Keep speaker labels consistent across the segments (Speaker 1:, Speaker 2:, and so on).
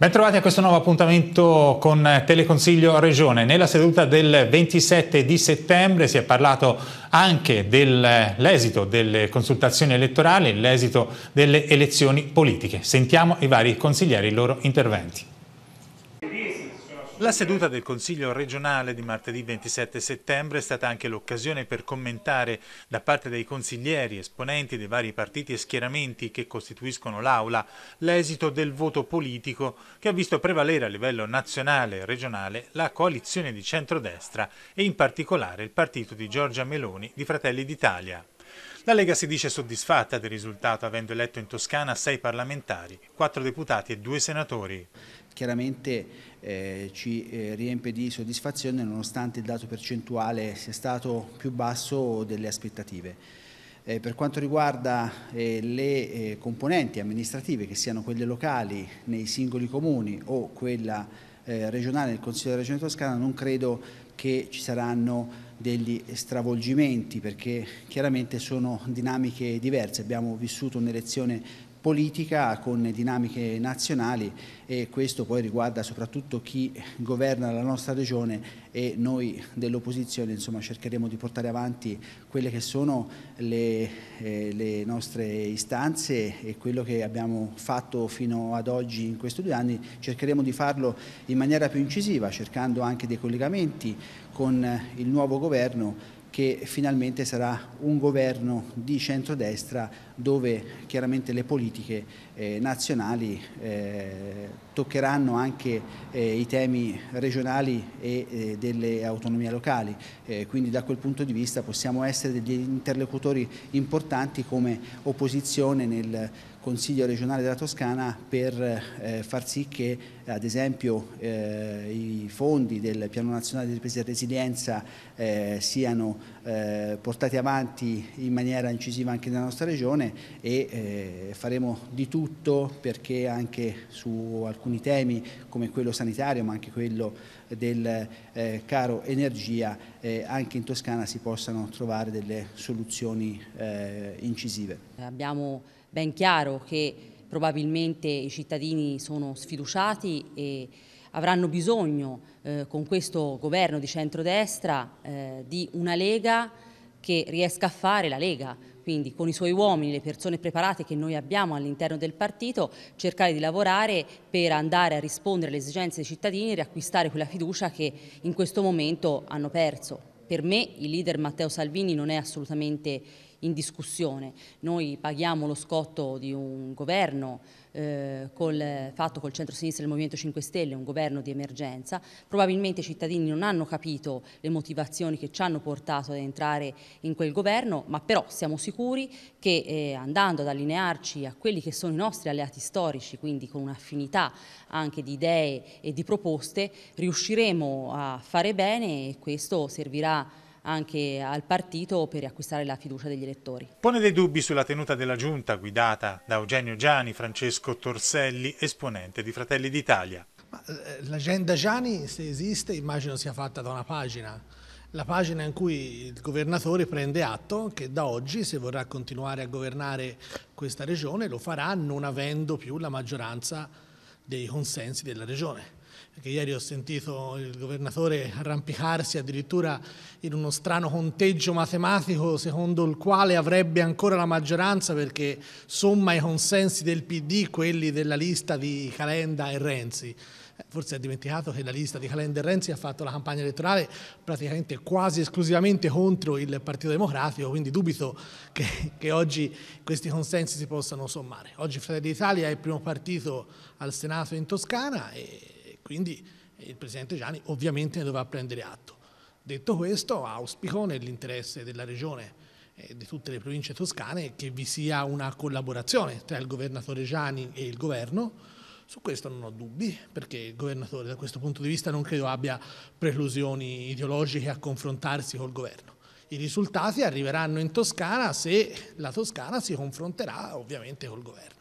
Speaker 1: Bentrovati a questo nuovo appuntamento con eh, Teleconsiglio Regione. Nella seduta del 27 di settembre si è parlato anche dell'esito eh, delle consultazioni elettorali, l'esito delle elezioni politiche. Sentiamo i vari consiglieri e i loro interventi. La seduta del Consiglio regionale di martedì 27 settembre è stata anche l'occasione per commentare da parte dei consiglieri esponenti dei vari partiti e schieramenti che costituiscono l'Aula l'esito del voto politico che ha visto prevalere a livello nazionale e regionale la coalizione di centrodestra e in particolare il partito di Giorgia Meloni di Fratelli d'Italia. La Lega si dice soddisfatta del risultato avendo eletto in Toscana sei parlamentari, quattro deputati e due senatori
Speaker 2: chiaramente eh, ci eh, riempie di soddisfazione nonostante il dato percentuale sia stato più basso delle aspettative. Eh, per quanto riguarda eh, le eh, componenti amministrative, che siano quelle locali nei singoli comuni o quella eh, regionale del Consiglio della Regione Toscana, non credo che ci saranno degli stravolgimenti perché chiaramente sono dinamiche diverse. Abbiamo vissuto un'elezione politica con dinamiche nazionali e questo poi riguarda soprattutto chi governa la nostra regione e noi dell'opposizione insomma cercheremo di portare avanti quelle che sono le, eh, le, nostre istanze e quello che abbiamo fatto fino ad oggi in questi due anni cercheremo di farlo in maniera più incisiva cercando anche dei collegamenti con il nuovo governo che finalmente sarà un governo di centrodestra dove chiaramente le politiche eh, nazionali eh, toccheranno anche eh, i temi regionali e eh, delle autonomie locali, eh, quindi da quel punto di vista possiamo essere degli interlocutori importanti come opposizione nel Consiglio regionale della Toscana per eh, far sì che ad esempio i fondi del Piano Nazionale di Ripresa e Resilienza siano portati avanti in maniera incisiva anche nella nostra regione e faremo di tutto tutto perché anche su alcuni temi come quello sanitario ma anche quello del eh, caro energia eh, anche in Toscana si possano trovare delle soluzioni eh, incisive.
Speaker 3: Abbiamo ben chiaro che probabilmente i cittadini sono sfiduciati e avranno bisogno eh, con questo governo di centrodestra eh, di una Lega che riesca a fare la Lega, quindi con i suoi uomini, le persone preparate che noi abbiamo all'interno del partito, cercare di lavorare per andare a rispondere alle esigenze dei cittadini e riacquistare quella fiducia che in questo momento hanno perso. Per me il leader Matteo Salvini non è assolutamente in discussione. Noi paghiamo lo scotto di un governo eh, col, fatto col centro-sinistra del Movimento 5 Stelle, un governo di emergenza. Probabilmente i cittadini non hanno capito le motivazioni che ci hanno portato ad entrare in quel governo, ma però siamo sicuri che eh, andando ad allinearci a quelli che sono i nostri alleati storici, quindi con un'affinità anche di idee e di proposte, riusciremo a fare bene e questo servirà a anche al partito per riacquistare la fiducia degli elettori.
Speaker 1: Pone dei dubbi sulla tenuta della giunta guidata da Eugenio Gianni, Francesco Torselli, esponente di Fratelli d'Italia.
Speaker 3: Eh, l'agenda
Speaker 4: Gianni, se esiste, immagino sia fatta da una pagina. La pagina in cui il governatore prende atto che da oggi, se vorrà continuare a governare questa regione, lo farà non avendo più la maggioranza dei consensi della regione perché ieri ho sentito il governatore arrampicarsi addirittura in uno strano conteggio matematico secondo il quale avrebbe ancora la maggioranza perché somma i consensi del PD quelli della lista di Calenda e Renzi. Eh, forse ha dimenticato che la lista di Calenda e Renzi ha fatto la campagna elettorale praticamente quasi esclusivamente contro il Partito Democratico, quindi dubito che, che oggi questi consensi si possano sommare. Oggi Fratelli d'Italia è il primo partito al Senato in Toscana e quindi eh, il Presidente Gianni ovviamente ne dovrà prendere atto. Detto questo, auspico nell'interesse della Regione e di tutte le province toscane che vi sia una collaborazione tra il Governatore Gianni e il Governo. Su questo non ho dubbi, perché il Governatore da questo punto di vista non credo abbia preclusioni ideologiche a confrontarsi col Governo. I risultati arriveranno in Toscana se la Toscana si confronterà ovviamente col Governo.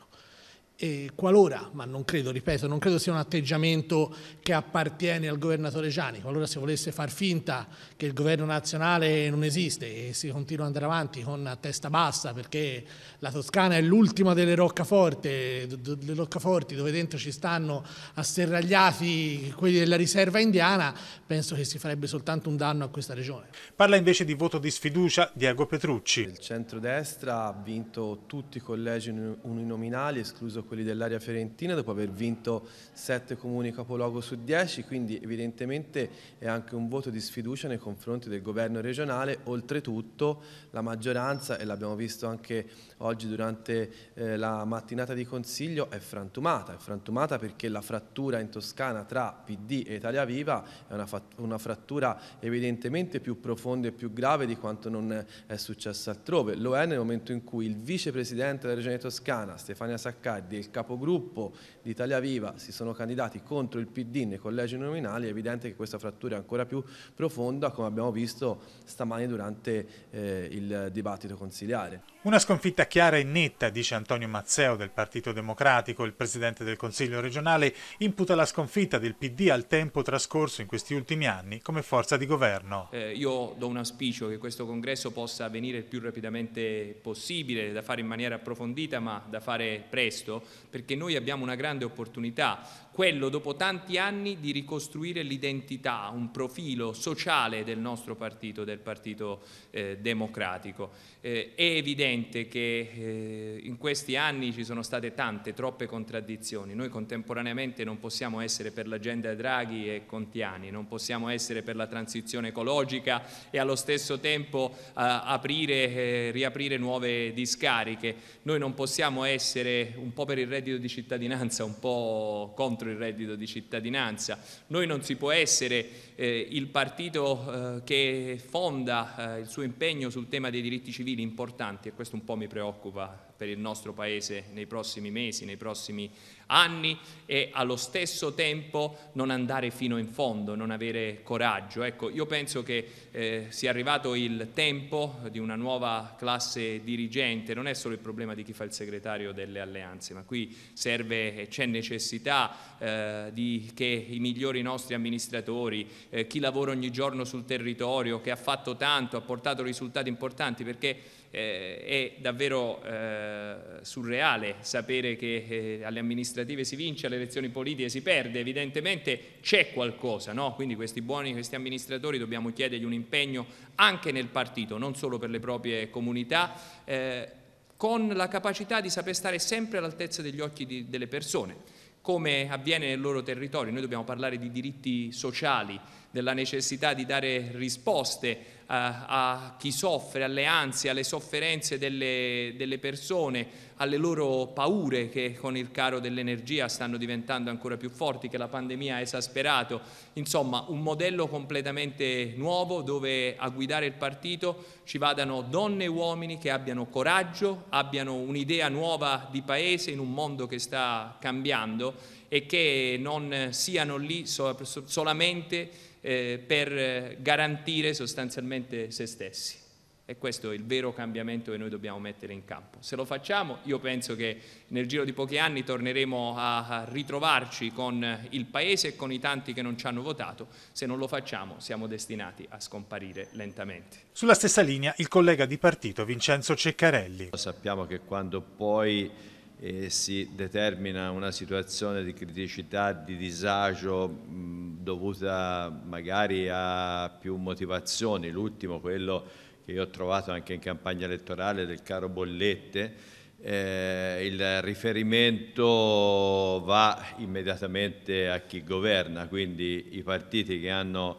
Speaker 4: E qualora, ma non credo, ripeto, non credo sia un atteggiamento che appartiene al governatore Gianni, qualora si volesse far finta che il governo nazionale non esiste e si continua ad andare avanti con a testa bassa perché la Toscana è l'ultima delle roccaforte, delle roccaforti dove dentro ci stanno asserragliati quelli della riserva indiana, penso che si farebbe soltanto un danno a questa regione. Parla invece di voto di sfiducia Diego Petrucci. Il centrodestra ha vinto tutti i collegi uninominali, escluso quelli dell'area fiorentina dopo aver vinto 7 comuni capoluogo su 10, quindi evidentemente è anche un voto di sfiducia nei confronti del governo regionale, oltretutto la maggioranza, e l'abbiamo visto anche oggi durante eh, la mattinata di consiglio è frantumata, è frantumata perché la frattura in Toscana tra PD e Italia Viva è una, una frattura evidentemente più profonda e più grave di quanto non è successo altrove, lo è nel momento in cui il vicepresidente della regione toscana Stefania Saccardi e il capogruppo di Italia Viva si sono candidati contro il PD nei collegi nominali, è evidente che questa frattura è ancora più profonda come abbiamo visto stamani durante eh, il dibattito consigliare.
Speaker 1: Una sconfitta chiara e netta, dice Antonio Mazzeo del Partito Democratico, il presidente del Consiglio regionale, imputa la sconfitta del PD al tempo trascorso in questi ultimi anni come forza di governo.
Speaker 5: Eh, io do un auspicio che questo congresso possa avvenire il più rapidamente possibile, da fare in maniera approfondita ma da fare presto, perché noi abbiamo una grande opportunità, quello dopo tanti anni di ricostruire l'identità, un profilo sociale del nostro partito, del Partito eh, Democratico. Eh, è evidente evidente che eh, in questi anni ci sono state tante, troppe contraddizioni. Noi contemporaneamente non possiamo essere per l'agenda Draghi e Contiani, non possiamo essere per la transizione ecologica e allo stesso tempo eh, aprire, eh, riaprire nuove discariche. Noi non possiamo essere un po' per il reddito di cittadinanza, un po' contro il reddito di cittadinanza. Noi non si può essere eh, il partito eh, che fonda eh, il suo impegno sul tema dei diritti civili importanti e questo questo un po' mi preoccupa per il nostro Paese nei prossimi mesi, nei prossimi anni e allo stesso tempo non andare fino in fondo, non avere coraggio. Ecco, io penso che eh, sia arrivato il tempo di una nuova classe dirigente, non è solo il problema di chi fa il segretario delle alleanze, ma qui serve, e c'è necessità eh, di, che i migliori nostri amministratori, eh, chi lavora ogni giorno sul territorio, che ha fatto tanto, ha portato risultati importanti, perché eh, è davvero eh, surreale sapere che eh, alle amministrative si vince, alle elezioni politiche si perde, evidentemente c'è qualcosa, no? quindi questi buoni, questi amministratori dobbiamo chiedergli un impegno anche nel partito, non solo per le proprie comunità, eh, con la capacità di saper stare sempre all'altezza degli occhi di, delle persone, come avviene nel loro territorio, noi dobbiamo parlare di diritti sociali, della necessità di dare risposte a, eh, a chi soffre, alle ansie, alle sofferenze delle, delle persone, alle loro paure che con il caro dell'energia stanno diventando ancora più forti, che la pandemia ha esasperato. Insomma, un modello completamente nuovo dove a guidare il partito ci vadano donne e uomini che abbiano coraggio, abbiano un'idea nuova di paese in un mondo che sta cambiando e che non siano lì solamente eh, per garantire sostanzialmente se stessi. E questo è il vero cambiamento che noi dobbiamo mettere in campo. Se lo facciamo, io penso che nel giro di pochi anni torneremo a ritrovarci con il Paese e con i tanti che non ci hanno votato. Se non lo facciamo, siamo destinati a scomparire lentamente.
Speaker 1: Sulla stessa linea, il
Speaker 6: collega di partito Vincenzo Ceccarelli. Sappiamo che quando poi e si determina una situazione di criticità, di disagio mh, dovuta magari a più motivazioni. L'ultimo, quello che io ho trovato anche in campagna elettorale del caro Bollette, eh, il riferimento va immediatamente a chi governa, quindi i partiti che hanno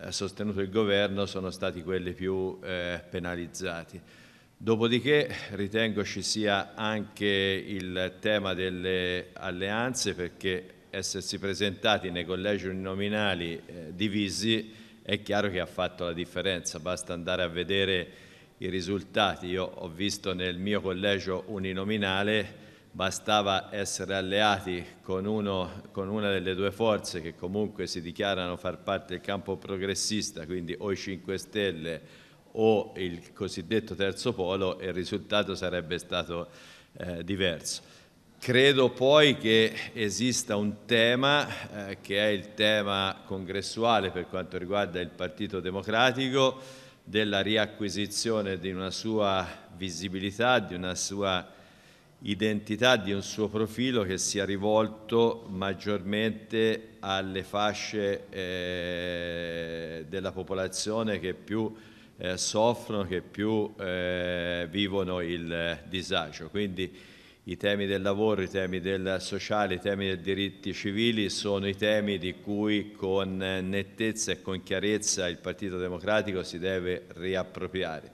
Speaker 6: eh, sostenuto il governo sono stati quelli più eh, penalizzati. Dopodiché ritengo ci sia anche il tema delle alleanze perché essersi presentati nei collegi uninominali eh, divisi è chiaro che ha fatto la differenza, basta andare a vedere i risultati. Io ho visto nel mio collegio uninominale bastava essere alleati con, uno, con, una delle due forze che comunque si dichiarano far parte del campo progressista, quindi o i 5 Stelle o il cosiddetto terzo polo e il risultato sarebbe stato eh, diverso. Credo poi che esista un tema eh, che è il tema congressuale per quanto riguarda il Partito Democratico della riacquisizione di una sua visibilità, di una sua identità, di un suo profilo che sia rivolto maggiormente alle fasce eh, della popolazione che più eh, soffrono, che più eh, vivono il eh, disagio. Quindi i temi del lavoro, i temi del sociale, i temi dei diritti civili sono i temi di cui con eh, nettezza e con chiarezza il Partito Democratico si deve riappropriare.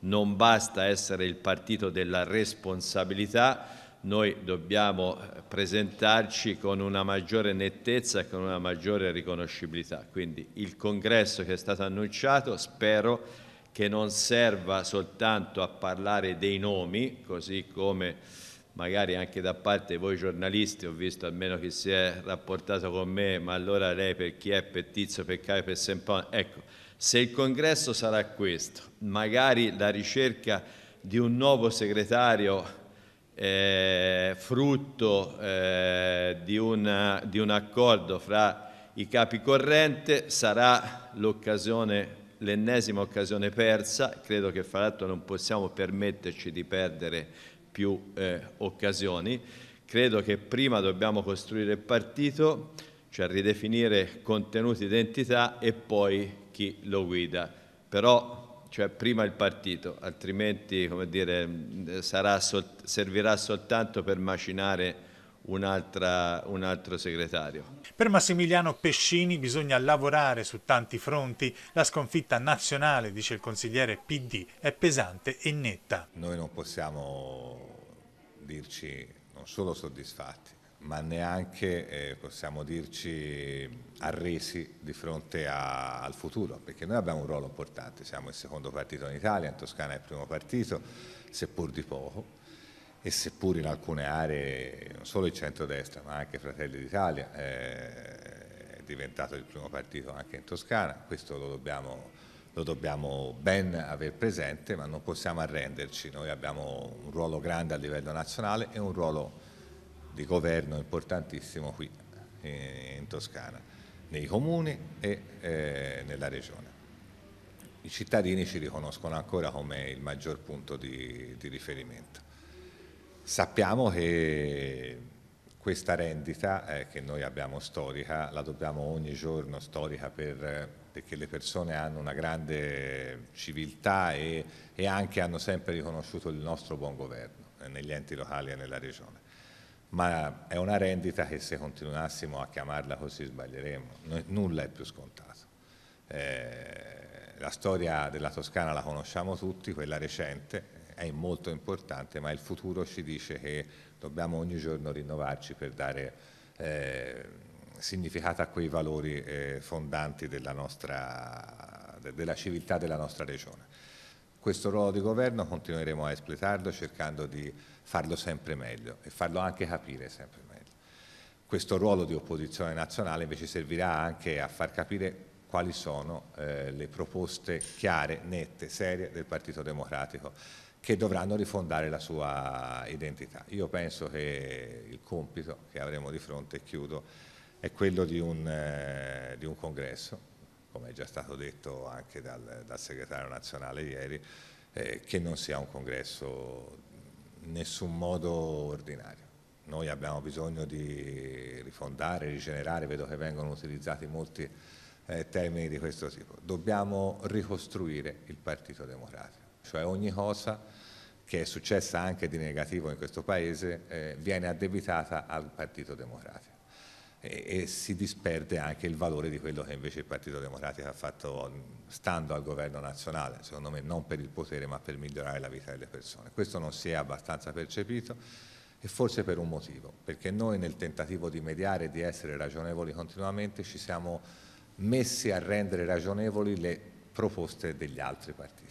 Speaker 6: Non basta essere il partito della responsabilità, noi dobbiamo eh, presentarci con una maggiore nettezza e con una maggiore riconoscibilità. Quindi il congresso che è stato annunciato spero che non serva soltanto a parlare dei nomi, così come magari anche da parte di voi giornalisti, ho visto almeno chi si è rapportato con me, ma allora lei per chi è, per Tizio, per Caio, per Sempone, ecco, se il congresso sarà questo, magari la ricerca di un nuovo segretario eh, frutto eh, di, una, di un accordo fra i capi corrente, sarà l'occasione l'ennesima occasione persa, credo che fra l'altro non possiamo permetterci di perdere più eh, occasioni, credo che prima dobbiamo costruire il partito, cioè ridefinire contenuti, identità e poi chi lo guida. Però cioè prima il partito, altrimenti dire, sol servirà soltanto per macinare un altro segretario. Per Massimiliano Pescini bisogna
Speaker 1: lavorare su tanti fronti. La sconfitta nazionale, dice il consigliere PD, è pesante e netta.
Speaker 7: Noi non possiamo dirci non solo soddisfatti, ma neanche eh, possiamo dirci arresi di fronte a, al futuro, perché noi abbiamo un ruolo importante, siamo il secondo partito in Italia, in Toscana è il primo partito, seppur di poco, e seppur in alcune aree, non solo il centrodestra, ma anche Fratelli d'Italia, eh, è diventato il primo partito anche in Toscana, questo lo dobbiamo, lo dobbiamo ben aver presente, ma non possiamo arrenderci, noi abbiamo un ruolo grande a livello nazionale e un ruolo di governo importantissimo qui eh, in Toscana, nei comuni e eh, nella regione. I cittadini ci riconoscono ancora come il maggior punto di, di riferimento. Sappiamo che questa rendita eh, che noi abbiamo storica, la dobbiamo ogni giorno storica per, perché le persone hanno una grande civiltà e, e, anche hanno sempre riconosciuto il nostro buon governo eh, negli enti locali e nella regione ma è una rendita che se continuassimo a chiamarla così sbaglieremmo, no, nulla è più scontato. Eh, la storia della Toscana la conosciamo tutti, quella recente è molto importante, ma il futuro ci dice che dobbiamo ogni giorno rinnovarci per dare eh, significato a quei valori eh, fondanti della, nostra, de, della civiltà della nostra regione. Questo ruolo di governo continueremo a espletarlo cercando di farlo sempre meglio e farlo anche capire sempre meglio. Questo ruolo di opposizione nazionale invece servirà anche a far capire quali sono eh, le proposte chiare, nette, serie del Partito Democratico che dovranno rifondare la sua identità. Io penso che il compito che avremo di fronte, chiudo, è quello di un, eh, di un congresso come è già stato detto anche dal, dal segretario nazionale ieri, eh, che non sia un congresso in nessun modo ordinario. Noi abbiamo bisogno di rifondare, rigenerare, vedo che vengono utilizzati molti eh, termini di questo tipo. Dobbiamo ricostruire il Partito Democratico, cioè ogni cosa che è successa anche di negativo in questo Paese eh, viene addebitata al Partito Democratico e, e, si disperde anche il valore di quello che invece il Partito Democratico ha fatto stando al governo nazionale, secondo me non per il potere ma per migliorare la vita delle persone. Questo non si è abbastanza percepito e forse per un motivo, perché noi nel tentativo di mediare e di essere ragionevoli continuamente ci siamo messi a rendere ragionevoli le proposte degli altri partiti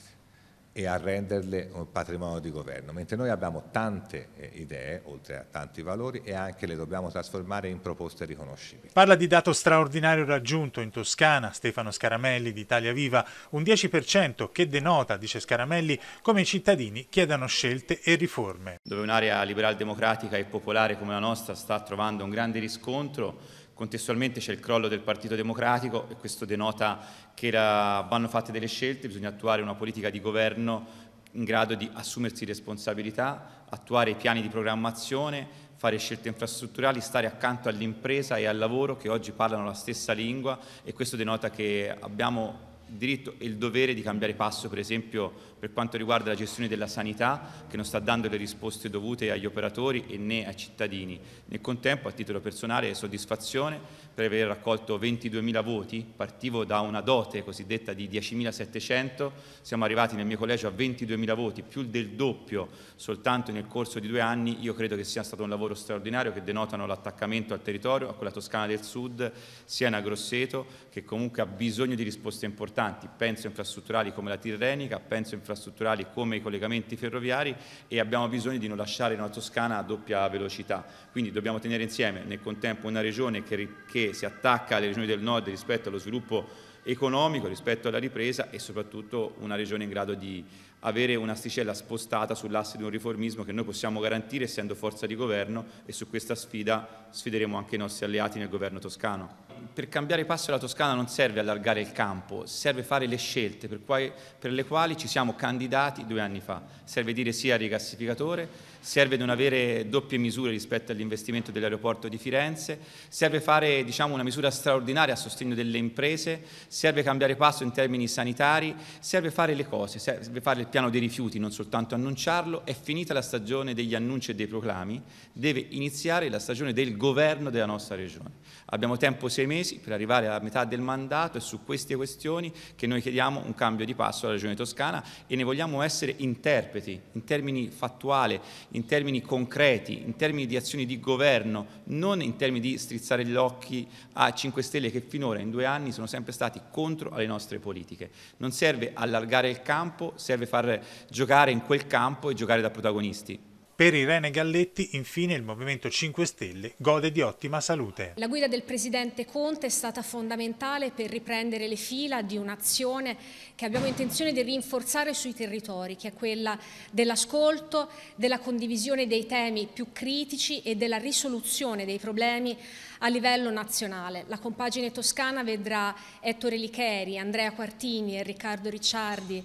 Speaker 7: e a renderle un patrimonio di governo, mentre noi abbiamo tante eh, idee, oltre a tanti valori, e anche le dobbiamo trasformare in proposte riconoscibili.
Speaker 1: Parla di dato straordinario raggiunto in Toscana, Stefano Scaramelli di Italia Viva, un 10% che denota, dice Scaramelli, come i cittadini chiedano scelte e riforme.
Speaker 8: Dove un'area liberal democratica e popolare come la nostra sta trovando un grande riscontro, Contestualmente c'è il crollo del Partito Democratico e questo denota che la, vanno fatte delle scelte, bisogna attuare una politica di governo in grado di assumersi responsabilità, attuare i piani di programmazione, fare scelte infrastrutturali, stare accanto all'impresa e al lavoro che oggi parlano la stessa lingua e questo denota che abbiamo il diritto e il dovere di cambiare passo, per esempio per quanto riguarda la gestione della sanità, che non sta dando le risposte dovute agli operatori e né ai cittadini. Nel contempo, a titolo personale, soddisfazione per aver raccolto 22.000 voti, partivo da una dote cosiddetta di 10.700, siamo arrivati nel mio collegio a 22.000 voti, più del doppio soltanto nel corso di due anni, io credo che sia stato un lavoro straordinario che denotano l'attaccamento al territorio, a quella Toscana del Sud, Siena Grosseto, che comunque ha bisogno di risposte importanti importanti, penso infrastrutturali come la Tirrenica, penso infrastrutturali come i collegamenti ferroviari e abbiamo bisogno di non lasciare la Toscana a doppia velocità. Quindi dobbiamo tenere insieme nel contempo una regione che, che si attacca alle regioni del nord rispetto allo sviluppo economico rispetto alla ripresa e soprattutto una regione in grado di avere un'asticella spostata sull'asse di un riformismo che noi possiamo garantire essendo forza di governo e su questa sfida sfideremo anche i nostri alleati nel governo toscano. Per cambiare passo la Toscana non serve allargare il campo, serve fare le scelte per, quali, per le quali ci siamo candidati due anni fa. Serve dire sì al rigassificatore, serve non avere doppie misure rispetto all'investimento dell'aeroporto di Firenze, serve fare diciamo, una misura straordinaria a sostegno delle imprese, serve cambiare passo in termini sanitari, serve fare le cose, serve fare il piano dei rifiuti, non soltanto annunciarlo, è finita la stagione degli annunci e dei proclami, deve iniziare la stagione del governo della nostra regione. Abbiamo tempo sei mesi per arrivare alla metà del mandato e su queste questioni che noi chiediamo un cambio di passo alla regione toscana e ne vogliamo essere interpreti in termini fattuali, in termini concreti, in termini di azioni di governo, non in termini di strizzare gli occhi a 5 Stelle che finora in due anni sono sempre stati contro alle nostre politiche. Non serve allargare il campo, serve fare far giocare in quel campo e giocare da protagonisti. Per Irene Galletti, infine, il Movimento 5
Speaker 1: Stelle gode di ottima salute.
Speaker 9: La guida del Presidente Conte è stata fondamentale per riprendere le fila di un'azione che abbiamo intenzione di rinforzare sui territori, che è quella dell'ascolto, della condivisione dei temi più critici e della risoluzione dei problemi a livello nazionale. La compagine toscana vedrà Ettore Licheri, Andrea Quartini e Riccardo Ricciardi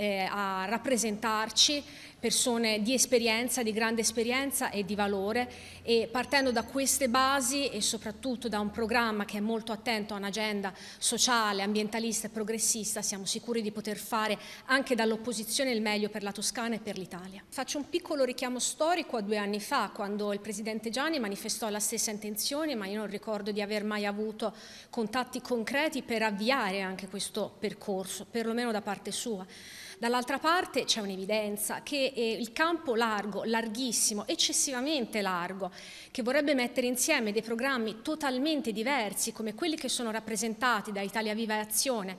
Speaker 9: eh, a rappresentarci, persone di esperienza, di grande esperienza e di valore e partendo da queste basi e soprattutto da un programma che è molto attento a un'agenda sociale, ambientalista e progressista, siamo sicuri di poter fare anche dall'opposizione il meglio per la Toscana e per l'Italia. Faccio un piccolo richiamo storico a due anni fa quando il Presidente Gianni manifestò la stessa intenzione ma io non ricordo di aver mai avuto contatti concreti per avviare anche questo percorso, perlomeno da parte sua. Dall'altra parte c'è un'evidenza che eh, il campo largo, larghissimo, eccessivamente largo, che vorrebbe mettere insieme dei programmi totalmente diversi come quelli che sono rappresentati da Italia Viva e Azione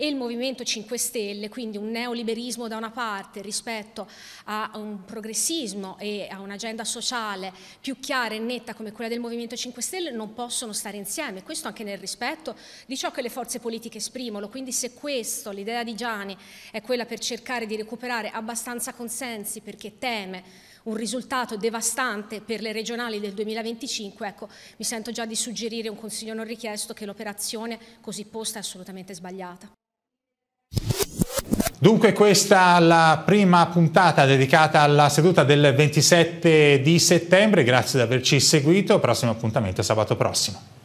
Speaker 9: e il Movimento 5 Stelle, quindi un neoliberismo da una parte rispetto a un progressismo e a un'agenda sociale più chiara e netta come quella del Movimento 5 Stelle non possono stare insieme, questo anche nel rispetto di ciò che le forze politiche esprimono, quindi se questo, l'idea di Gianni, è quella per cercare di recuperare abbastanza consensi perché teme un risultato devastante per le regionali del 2025, ecco, mi sento già di suggerire un consiglio non richiesto che l'operazione così posta è assolutamente sbagliata.
Speaker 1: Dunque questa è la prima puntata dedicata alla seduta del 27 di settembre, grazie di averci seguito, prossimo appuntamento sabato prossimo.